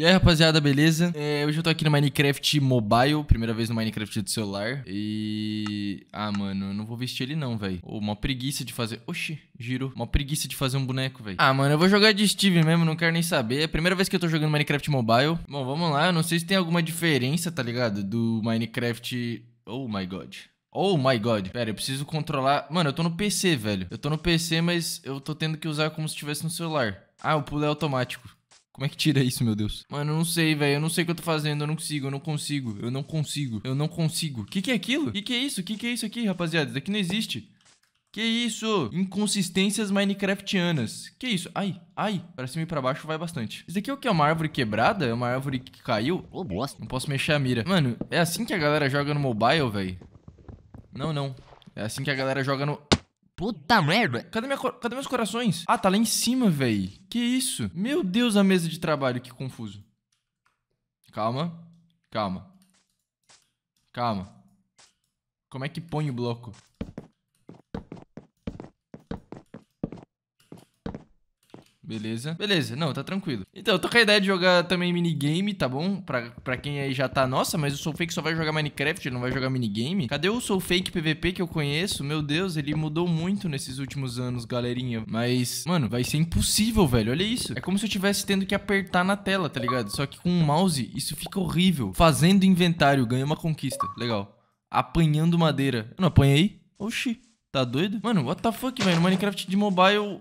E aí, rapaziada, beleza? É, hoje eu tô aqui no Minecraft Mobile, primeira vez no Minecraft do celular. E... Ah, mano, eu não vou vestir ele não, velho. Oh, uma preguiça de fazer... Oxi, girou. Uma preguiça de fazer um boneco, velho. Ah, mano, eu vou jogar de Steve mesmo, não quero nem saber. É a primeira vez que eu tô jogando Minecraft Mobile. Bom, vamos lá. Eu não sei se tem alguma diferença, tá ligado? Do Minecraft... Oh, my God. Oh my god. Pera, eu preciso controlar. Mano, eu tô no PC, velho. Eu tô no PC, mas eu tô tendo que usar como se estivesse no celular. Ah, o pulo é automático. Como é que tira isso, meu Deus? Mano, eu não sei, velho. Eu não sei o que eu tô fazendo. Eu não consigo, eu não consigo. Eu não consigo. Eu não consigo. O que, que é aquilo? O que, que é isso? O que, que é isso aqui, rapaziada? Isso aqui não existe. Que isso? Inconsistências minecraftianas. Que isso? Ai, ai. Pra cima e pra baixo vai bastante. Isso daqui é o que? É uma árvore quebrada? É uma árvore que caiu? Ô, oh, bosta. Não posso mexer a mira. Mano, é assim que a galera joga no mobile, velho? Não, não. É assim que a galera joga no... Puta merda. Cadê, minha, cadê meus corações? Ah, tá lá em cima, velho. Que isso? Meu Deus, a mesa de trabalho, que confuso. Calma. Calma. Calma. Como é que põe o bloco? Beleza? Beleza, não, tá tranquilo. Então, eu tô com a ideia de jogar também minigame, tá bom? Pra, pra quem aí já tá, nossa, mas o Soulfake só vai jogar Minecraft, ele não vai jogar minigame? Cadê o Soulfake PVP que eu conheço? Meu Deus, ele mudou muito nesses últimos anos, galerinha. Mas, mano, vai ser impossível, velho, olha isso. É como se eu tivesse tendo que apertar na tela, tá ligado? Só que com o mouse, isso fica horrível. Fazendo inventário, ganha uma conquista. Legal. Apanhando madeira. Eu não apanhei? Oxi. Tá doido? Mano, what the fuck, velho? Minecraft de mobile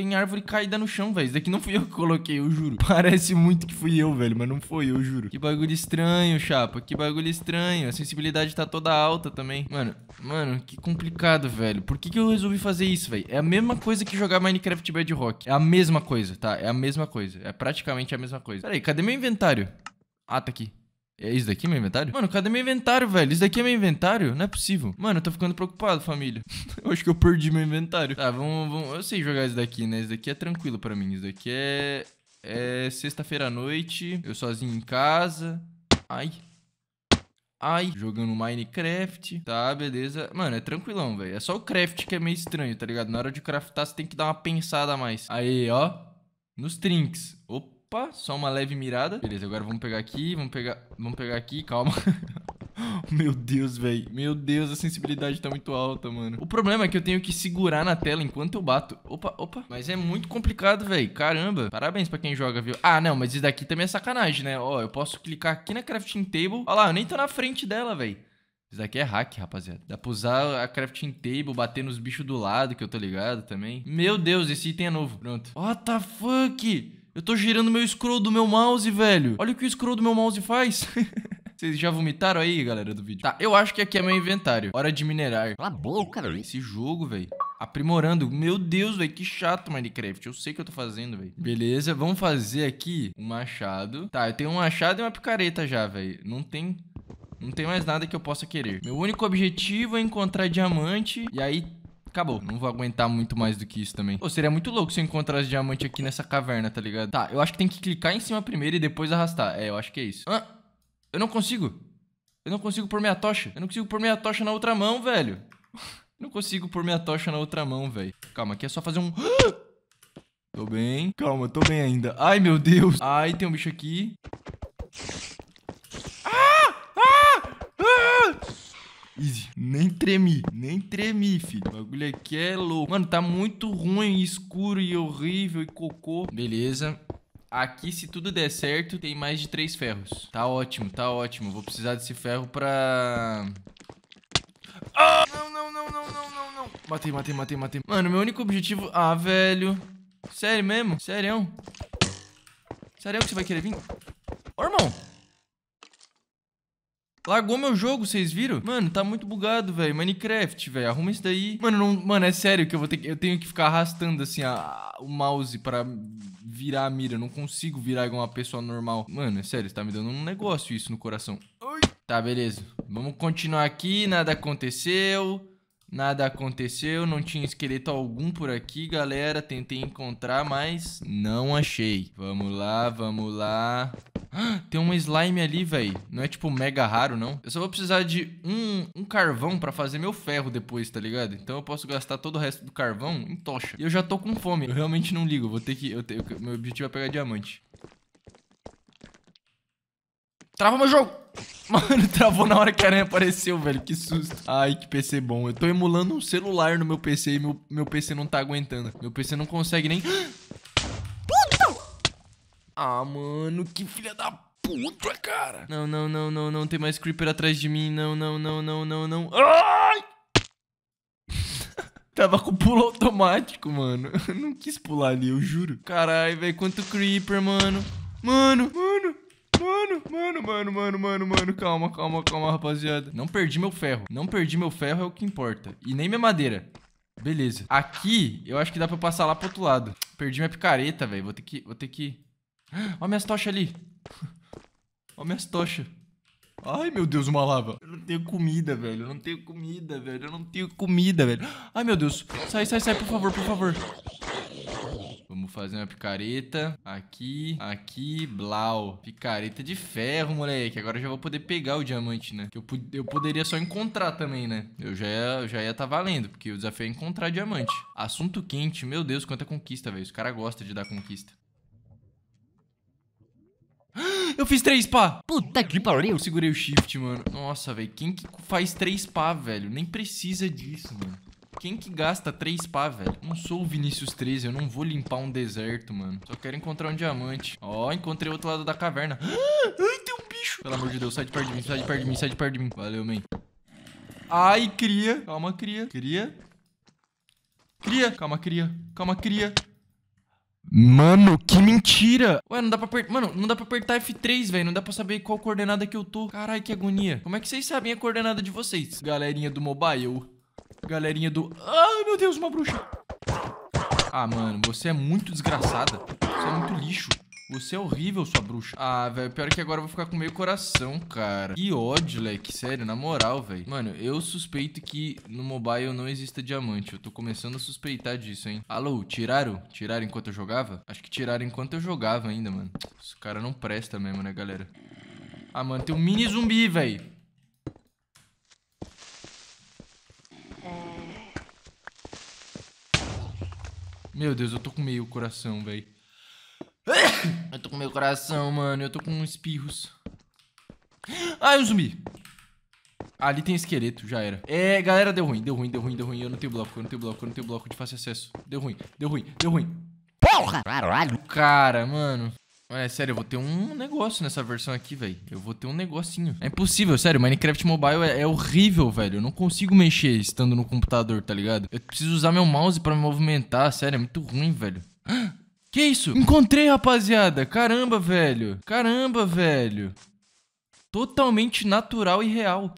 tem árvore caída no chão, velho. Isso daqui não fui eu que coloquei, eu juro. Parece muito que fui eu, velho, mas não foi, eu juro. Que bagulho estranho, chapa. Que bagulho estranho. A sensibilidade tá toda alta também. Mano, mano, que complicado, velho. Por que, que eu resolvi fazer isso, velho? É a mesma coisa que jogar Minecraft Bedrock. É a mesma coisa, tá? É a mesma coisa. É praticamente a mesma coisa. Pera aí, cadê meu inventário? Ah, tá aqui. É isso daqui meu inventário? Mano, cadê meu inventário, velho? Isso daqui é meu inventário? Não é possível. Mano, eu tô ficando preocupado, família. eu acho que eu perdi meu inventário. Tá, vamos, vamos... Eu sei jogar isso daqui, né? Isso daqui é tranquilo pra mim. Isso daqui é... É sexta-feira à noite. Eu sozinho em casa. Ai. Ai, jogando Minecraft. Tá, beleza. Mano, é tranquilão, velho. É só o craft que é meio estranho, tá ligado? Na hora de craftar, você tem que dar uma pensada a mais. Aí, ó. Nos trinks. Opa. Opa, só uma leve mirada. Beleza, agora vamos pegar aqui, vamos pegar, vamos pegar aqui, calma. Meu Deus, velho. Meu Deus, a sensibilidade tá muito alta, mano. O problema é que eu tenho que segurar na tela enquanto eu bato. Opa, opa. Mas é muito complicado, velho. Caramba. Parabéns pra quem joga, viu? Ah, não, mas isso daqui também é sacanagem, né? Ó, eu posso clicar aqui na crafting table. Olha lá, eu nem tô na frente dela, velho. Isso daqui é hack, rapaziada. Dá pra usar a crafting table, bater nos bichos do lado, que eu tô ligado também. Meu Deus, esse item é novo. Pronto. What the fuck? Eu tô girando meu scroll do meu mouse, velho. Olha o que o scroll do meu mouse faz. Vocês já vomitaram aí, galera, do vídeo? Tá, eu acho que aqui é meu inventário. Hora de minerar. Cala a boca, velho. Esse jogo, velho. Aprimorando. Meu Deus, velho. Que chato, Minecraft. Eu sei o que eu tô fazendo, velho. Beleza, vamos fazer aqui um machado. Tá, eu tenho um machado e uma picareta já, velho. Não tem... Não tem mais nada que eu possa querer. Meu único objetivo é encontrar diamante e aí Acabou. Não vou aguentar muito mais do que isso também. Pô, seria muito louco se eu encontrasse diamante aqui nessa caverna, tá ligado? Tá, eu acho que tem que clicar em cima primeiro e depois arrastar. É, eu acho que é isso. Ah, eu não consigo. Eu não consigo pôr minha tocha. Eu não consigo pôr minha tocha na outra mão, velho. Eu não consigo pôr minha tocha na outra mão, velho. Calma, aqui é só fazer um... Tô bem. Calma, tô bem ainda. Ai, meu Deus. Ai, tem um bicho aqui. Easy. Nem tremi. Nem tremi, filho. O bagulho aqui é louco. Mano, tá muito ruim, escuro e horrível e cocô. Beleza. Aqui, se tudo der certo, tem mais de três ferros. Tá ótimo, tá ótimo. Vou precisar desse ferro pra... Ah! Não, não, não, não, não, não, não. Matei, matei, matei, matei. Mano, meu único objetivo... Ah, velho. Sério mesmo? Sério? Sério que você vai querer vir? Ô, irmão. Largou meu jogo, vocês viram? Mano, tá muito bugado, velho. Minecraft, velho. Arruma isso daí. Mano, não... Mano, é sério que eu vou ter que... Eu tenho que ficar arrastando, assim, a... o mouse pra virar a mira. Eu não consigo virar igual uma pessoa normal. Mano, é sério, tá me dando um negócio isso no coração. Ai. Tá, beleza. Vamos continuar aqui. Nada aconteceu. Nada aconteceu, não tinha esqueleto algum por aqui, galera. Tentei encontrar, mas não achei. Vamos lá, vamos lá tem uma slime ali, velho. Não é tipo mega raro, não. Eu só vou precisar de um, um carvão pra fazer meu ferro depois, tá ligado? Então eu posso gastar todo o resto do carvão em tocha. E eu já tô com fome. Eu realmente não ligo. Vou ter que... Eu te, eu, meu objetivo é pegar diamante. Trava meu jogo! Mano, travou na hora que a aranha apareceu, velho. Que susto. Ai, que PC bom. Eu tô emulando um celular no meu PC e meu, meu PC não tá aguentando. Meu PC não consegue nem... Ah! Ah, mano, que filha da puta, cara. Não, não, não, não, não. Tem mais Creeper atrás de mim. Não, não, não, não, não, não. Ai! Tava com pulo automático, mano. Eu não quis pular ali, eu juro. Caralho, velho, quanto creeper, mano. Mano, mano, mano, mano, mano, mano, mano, mano. Calma, calma, calma, rapaziada. Não perdi meu ferro. Não perdi meu ferro, é o que importa. E nem minha madeira. Beleza. Aqui, eu acho que dá pra passar lá pro outro lado. Perdi minha picareta, velho. Vou ter que, vou ter que Olha minhas tochas ali. Olha minhas tochas. Ai, meu Deus, uma lava. Eu não tenho comida, velho. Eu não tenho comida, velho. Eu não tenho comida, velho. Ai, meu Deus. Sai, sai, sai, por favor, por favor. Vamos fazer uma picareta. Aqui, aqui, blau. Picareta de ferro, moleque. Agora eu já vou poder pegar o diamante, né? Que eu, eu poderia só encontrar também, né? Eu já ia, já ia tá valendo, porque o desafio é encontrar diamante. Assunto quente. Meu Deus, quanta conquista, velho. Os caras gostam de dar conquista. Eu fiz três pá. Puta que pariu. Eu segurei o shift, mano. Nossa, velho. Quem que faz três pá, velho? Nem precisa disso, mano. Quem que gasta 3 pá, velho? Não sou o Vinícius 13, eu não vou limpar um deserto, mano. Só quero encontrar um diamante. Ó, oh, encontrei outro lado da caverna. Ai, tem um bicho. Pelo amor de Deus, sai de perto de mim, sai de perto de mim, sai de perto de mim. Valeu, man. Ai, cria. Calma, cria. Cria. Cria. Calma, cria. Calma, cria. Mano, que mentira! Ué, não dá pra apertar. Mano, não dá pra apertar F3, velho. Não dá pra saber qual coordenada que eu tô. Caralho, que agonia. Como é que vocês sabem a coordenada de vocês? Galerinha do mobile. Galerinha do. Ai, meu Deus, uma bruxa. Ah, mano, você é muito desgraçada. Você é muito lixo. Você é horrível, sua bruxa. Ah, velho, pior que agora eu vou ficar com meio coração, cara. Que ódio, leque. Sério, na moral, velho. Mano, eu suspeito que no mobile não exista diamante. Eu tô começando a suspeitar disso, hein. Alô, tiraram? Tiraram enquanto eu jogava? Acho que tiraram enquanto eu jogava ainda, mano. Esse cara não presta mesmo, né, galera? Ah, mano, tem um mini zumbi, velho. É. Meu Deus, eu tô com meio coração, velho. Eu tô com meu coração, mano. Eu tô com espirros. Ai, um zumbi. Ali tem esqueleto, já era. É, galera, deu ruim, deu ruim, deu ruim, deu ruim. Eu não tenho bloco, eu não tenho bloco, eu não tenho bloco de fácil acesso. Deu ruim, deu ruim, deu ruim. Porra! Cara, mano. É, sério, eu vou ter um negócio nessa versão aqui, velho. Eu vou ter um negocinho. É impossível, sério. Minecraft Mobile é, é, horrível, velho. Eu não consigo mexer estando no computador, tá ligado? Eu preciso usar meu mouse pra me movimentar, sério. É muito ruim, velho. Ah! Que isso? Encontrei, rapaziada. Caramba, velho. Caramba, velho. Totalmente natural e real.